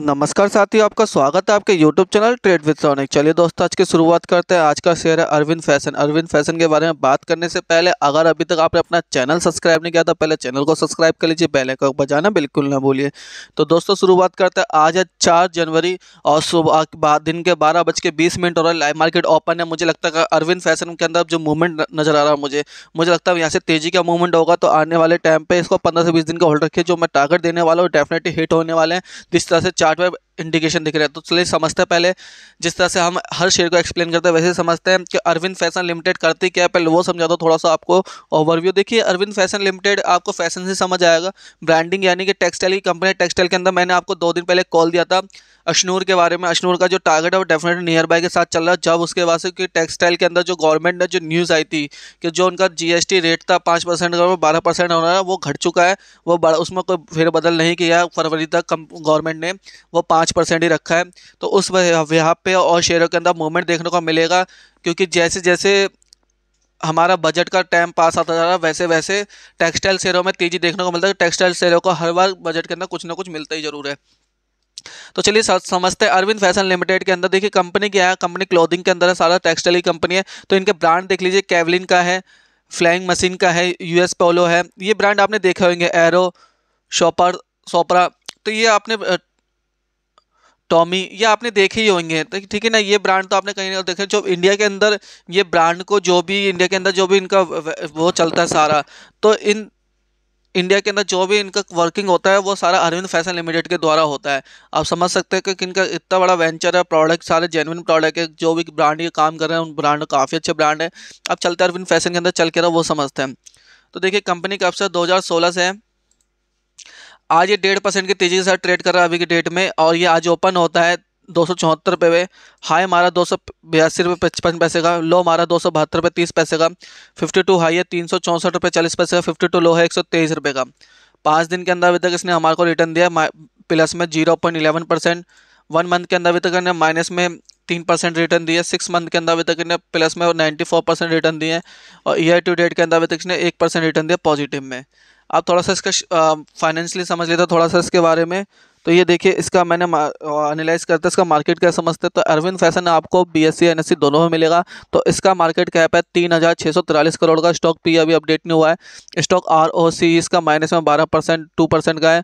नमस्कार साथियों आपका स्वागत है आपके YouTube channel trade with Sonic चलिए दोस्तों आज की शुरुआत करते हैं आज का शेयर है अरविंद फैशन अरविंद फैशन के बारे में बात करने से पहले अगर अभी तक आपने अपना चैनल सब्सक्राइब नहीं किया तो पहले चैनल को सब्सक्राइब कर लीजिए बेल आइकन बजाना बिल्कुल ना भूलिए तो दोस्तों शुरुआत करते हैं आज है चार जनवरी और सुबह दिन के बारह बज के बीस मिनट और लाइव मार्केट ओपन है मुझे लगता है अरविंद फैशन के अंदर जो मूवमेंट नजर आ रहा है मुझे मुझे लगता है यहाँ से तेजी का मूवमेंट होगा तो आने वाले टाइम पर इसको पंद्रह से बीस दिन का होल्ड रखिए जो मैं टारगेट देने वाला हूँ डेफिनेटली हिट होने वाले हैं जिस तरह से start web इंडिकेशन दिख रहा है तो चलिए समझते हैं पहले जिस तरह से हम हर शेयर को एक्सप्लेन करते हैं वैसे समझते हैं कि अरविंद फैशन लिमिटेड करती क्या है पहले वो समझा दो थोड़ा सा आपको ओवरव्यू देखिए अरविंद फैशन लिमिटेड आपको फैशन से समझ आएगा ब्रांडिंग यानी कि टेक्सटाइल की कंपनी टेक्सटाइल के अंदर मैंने आपको दो दिन पहले कॉल दिया था अशनूर के बारे में अशनूर का जो टारगेट है वो डेफिनेटली नियर बाय के साथ चल रहा है जब उसके बाद से कि टेक्सटाइल के अंदर जो गवर्नमेंट ने जो न्यूज़ आई थी कि जो उनका जीएसटी रेट था पाँच परसेंट का बारह परसेंट होना है वो घट चुका है वो उसमें कोई फिर बदल नहीं किया फरवरी तक गवर्नमेंट ने वो पाँच पाँच परसेंट ही रखा है तो उस यहाँ पे और शेयरों के अंदर मूवमेंट देखने को मिलेगा क्योंकि जैसे जैसे हमारा बजट का टाइम पास आता जा रहा है वैसे वैसे टेक्सटाइल शेयरों में तेज़ी देखने को मिलता है टेक्सटाइल शेयरों को हर बार बजट के अंदर कुछ ना कुछ मिलता ही जरूर है तो चलिए समझते हैं अरविंद फैशन लिमिटेड के अंदर देखिए कंपनी क्या है कंपनी क्लोथिंग के अंदर है सारा टेक्सटाइल की कंपनी है तो इनके ब्रांड देख लीजिए कैवलिन का है फ्लाइंग मशीन का है यूएस पोलो है ये ब्रांड आपने देखे होंगे एरो शॉपर सोपरा तो ये आपने टॉमी ये आपने देखे ही होंगे तो ठीक है ना ये ब्रांड तो आपने कहीं ना देखे जो इंडिया के अंदर ये ब्रांड को जो भी इंडिया के अंदर जो भी इनका वो चलता है सारा तो इन इंडिया के अंदर जो भी इनका वर्किंग होता है वो सारा अरविंद फैशन लिमिटेड के द्वारा होता है आप समझ सकते हैं कि इनका इतना बड़ा वेंचर है प्रोडक्ट सारे जेनविन प्रोडक्ट है जो भी ब्रांड ये काम कर रहे हैं उन ब्रांड काफ़ी अच्छे ब्रांड है अब चलते अरविंद फैशन के अंदर चल के रहा वो समझते हैं तो देखिए कंपनी कब से दो से है आज ये डेढ़ परसेंट की तेज़ी के साथ ट्रेड कर रहा है अभी की डेट में और ये आज ओपन होता है दो सौ चौहत्तर रुपये हाई मारा दो सौ बयासी रुपये पचपन पैसे का लो मारा दो सौ बहत्तर रुपये तीस पैसे का फिफ्टी टू हाई है तीन सौ चौंसठ रुपये चालीस पैसे का फिफ्टी टू लो है एक सौ तेईस रुपये का पाँच दिन के अंदर अभी तक इसने हमारे को रिटर्न दिया प्लस में zero point eleven percent one month के अंदर अभी तक इन्हें माइनस में तीन परसेंट रिटर्न दिए सिक्स मंथ के अंदर अभी तक इन्हें प्लस में नाइन्टी फोर परसेंट रिटर्न दिए और ईयर टू डेट के अंदर अभी तक इसने एक परसेंट रिटर्न दिया पॉजिटिव में आप थोड़ा सा इसका फाइनेंशियली समझ लेते हो थोड़ा सा इसके बारे में तो ये देखिए इसका मैंने एनालाइज करते इसका मार्केट क्या समझते हैं तो अरविंद फैशन आपको बी एस सी दोनों में मिलेगा तो इसका मार्केट कैप है तीन हज़ार छः सौ तिरालीस करोड़ का स्टॉक पी अभी अपडेट नहीं हुआ है स्टॉक आर ओ सी इसका माइनस में बारह परसेंट टू परसेंट का है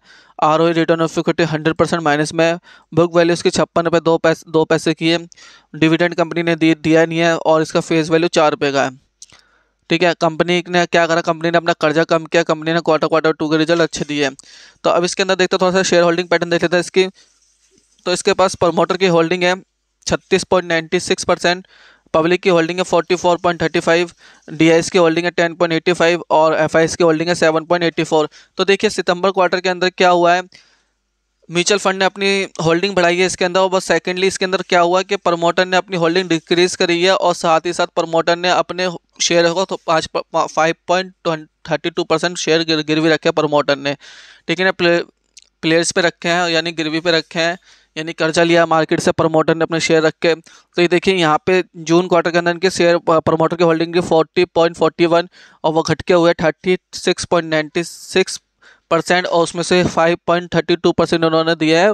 R O return of equity hundred percent minus में बुक वैल्यू इसकी छप्पन रुपये दो पैसे दो पैसे की है डिविडेंड कंपनी ने दिया नहीं है और इसका फेस वैल्यू चार रुपये का है ठीक है कंपनी ने क्या करा कंपनी ने अपना कर्जा कम किया कंपनी ने क्वार्टर क्वार्टर टू के रिजल्ट अच्छे दिए तो अब इसके अंदर देखते थोड़ा सा शेयर होल्डिंग पैटर्न देख लेते हैं इसकी तो इसके पास प्रमोटर की होल्डिंग है छत्तीस point ninety six percent public की होल्डिंग है forty four point thirty five D की होल्डिंग है टेन पॉइंट एट्टी फाइव और एफ की होल्डिंग है सेवन पॉइंट एट्टी फोर तो देखिए सितंबर क्वार्टर के अंदर क्या हुआ है म्यूचुअल फंड ने अपनी होल्डिंग बढ़ाई है इसके अंदर और बस सेकेंडली इसके अंदर क्या हुआ कि प्रमोटर ने अपनी होल्डिंग डिक्रीज करी है और साथ ही साथ प्रमोटर ने अपने शेयर होगा तो पाँच five point thirty two percent share गिरवी रखे प्रमोटर ने ठीक है ना प्ले प्लेयर्स पे रखे हैं यानी गिरवी पे रखे हैं यानी कर्जा लिया मार्केट से प्रमोटर ने अपने शेयर रखे तो ये देखिए यहाँ पे जून क्वार्टर के अंदर इनके शेयर प्रमोटर की होल्डिंग की फोर्टी पॉइंट फोर्टी वन और वो घटके हुए thirty six point ninety six percent और उसमें से five point thirty two percent उन्होंने दिया है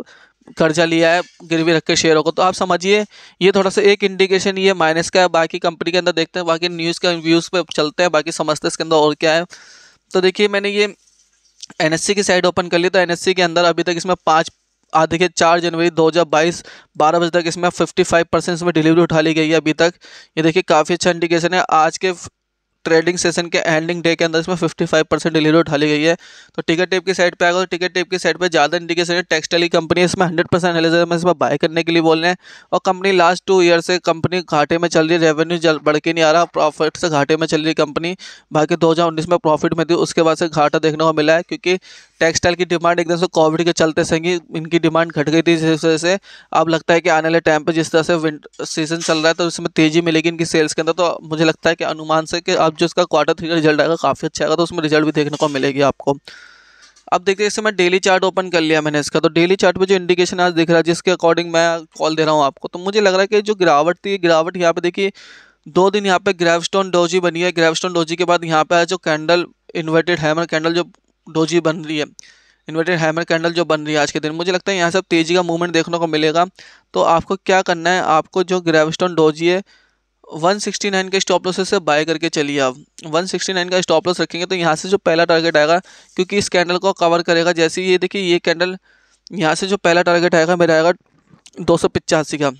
कर्जा लिया है गिरवी रख के शेयरों को तो आप समझिए ये थोड़ा सा एक इंडिकेशन ये माइनस का है बाकी कंपनी के अंदर देखते हैं बाकी न्यूज़ के व्यूज़ पे चलते हैं बाकी समझते हैं इसके अंदर और क्या है तो देखिए मैंने ये एन की साइड ओपन कर ली तो एन के अंदर अभी तक इसमें पाँच आ देखिए चार जनवरी दो हजार बाईस बारह बजे तक इसमें फिफ्टी फाइव परसेंट इसमें डिलीवरी उठा ली गई है अभी तक ये देखिए काफ़ी अच्छा इंडिकेशन है आज के ट्रेडिंग सेशन के एंडिंग डे के अंदर इसमें 55 परसेंट डिलीवरी उठा ली गई है तो टिकट टेप की साइड पे आएगा तो टिकट टेप की साइड पे ज़्यादा इंडिकेशन है टेक्सटाइल की कंपनी इसमें हंड्रेड परसेंट में इसमें बाय करने के लिए बोल रहे हैं और कंपनी लास्ट टू ईयर से कंपनी घाटे में चल रही है रेवेन्यू बढ़ के नहीं आ रहा प्रॉफिट से घाटे में चल रही कंपनी बाकी दो में प्रॉफिट में थी उसके बाद से घाटा देखने को मिला है क्योंकि टेक्सटाइल की डिमांड एकदम से कोविड के चलते से ही इनकी डिमांड घट गई थी जिस वजह से अब लगता है कि आने वाले टाइम पर जिस तरह से सीजन चल रहा है तो उसमें तेज़ी मिलेगी इनकी सेल्स के अंदर तो मुझे लगता है कि अनुमान से कि अब जो इसका क्वार्टर थ्री का रिजल्ट आएगा काफ़ी अच्छा आएगा तो उसमें रिजल्ट भी देखने को मिलेगी आपको अब देखते इससे मैं डेली चार्ट ओपन कर लिया मैंने इसका तो डेली चार्ट पे जो इंडिकेशन आज दिख रहा है जिसके अकॉर्डिंग मैं कॉल दे रहा हूँ आपको तो मुझे लग रहा है कि जो गिरावट थी गिरावट यहाँ पे देखिए दो दिन यहाँ पे ग्रेवस्टोन डोजी बनी है ग्रेवस्टोन डोजी के बाद यहाँ पे जो कैंडल इन्वर्टेड हैमर कैंडल जो डोजी बन रही है इन्वर्टेड हैमर कैंडल जो बन रही है आज के दिन मुझे लगता है यहाँ सब तेज़ी का मूवमेंट देखने को मिलेगा तो आपको क्या करना है आपको जो ग्रेविस्टोन डोजी है 169 के स्टॉप लॉस से बाय करके चलिए आप 169 का स्टॉप लॉस रखेंगे तो यहाँ से जो पहला टारगेट आएगा क्योंकि इस कैंडल को कवर करेगा जैसे ये देखिए ये कैंडल यहाँ से जो पहला टारगेट आएगा मेरा आएगा दो का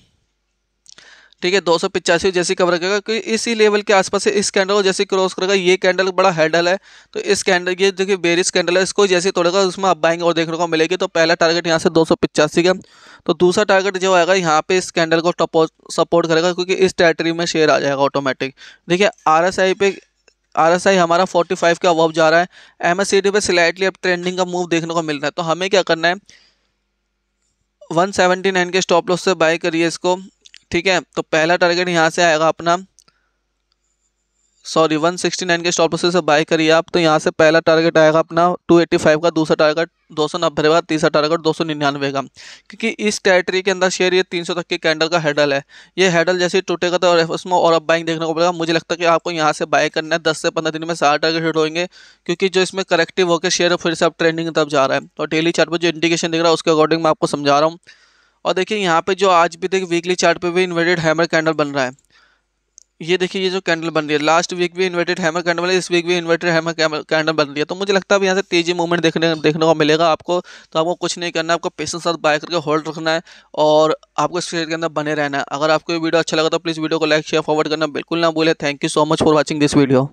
ठीक है दो सौ पिचासी जैसे कवर करेगा क्योंकि इसी लेवल के आसपास से इस कैंडल को जैसे क्रॉस करेगा ये कैंडल बड़ा हैंडल है तो इस कैंडल ये कि बेरिस कैंडल है इसको जैसे तोड़ेगा उसमें आप बाइंग और देखने को मिलेगी तो पहला टारगेट यहाँ से दो का तो दूसरा टारगेट जो आएगा यहाँ पे इस कैंडल को सपोर्ट करेगा क्योंकि इस टेरेटरी में शेयर आ जाएगा ऑटोमेटिक देखिए आर पे आई हमारा 45 के अवॉब जा रहा है एम डी पे स्लाइटली अब ट्रेंडिंग का मूव देखने को मिल रहा है तो हमें क्या करना है 179 के स्टॉप लॉस से बाय करिए इसको ठीक है तो पहला टारगेट यहाँ से आएगा अपना सॉरी 169 के स्टॉप लॉसेस से बाय करिए आप तो यहाँ से पहला टारगेट आएगा अपना 285 का दूसरा टारगेट दो सौ नब्बे का तीसरा टारगेट दो सौ निन्यानवे का क्योंकि इस टेरिटरी के अंदर शेयर ये तीन सौ तक के कैंडल का हैडल है ये हेडल जैसे टूटेगा तो उसमें और अब बाइंग देखने को पड़ेगा मुझे लगता है कि आपको यहाँ से बाय करना है दस से पंद्रह दिन में सारा टारगेट हिट होंगे क्योंकि जो इसमें करेक्टिव होकर शेयर फिर से अब ट्रेंडिंग तब जा रहा है और डेली चार्ट पर जो इंडिकेशन दिख रहा है उसके अकॉर्डिंग मैं आपको समझा रहा हूँ और देखिए यहाँ पे जो आज भी देखिए वीकली चार्ट पे भी इन्वर्टेड हैमर कैंडल बन रहा है ये देखिए ये जो कैंडल बन रही है लास्ट वीक भी इन्वर्टेड हैमर कैंडल बन रही है इस वीक भी इन्वर्टेड हैमर कैंडल बन रही है तो मुझे लगता है अभी यहाँ से तेजी मूवमेंट देखने देखने को मिलेगा आपको तो आपको कुछ नहीं करना है आपको पेशेंस साथ बाय करके होल्ड रखना है और आपको इस के अंदर बने रहना है अगर आपको ये वीडियो अच्छा लगा तो प्लीज़ वीडियो को लाइक शेयर फॉरवर्ड करना बिल्कुल ना भूलें thank you so much for watching this video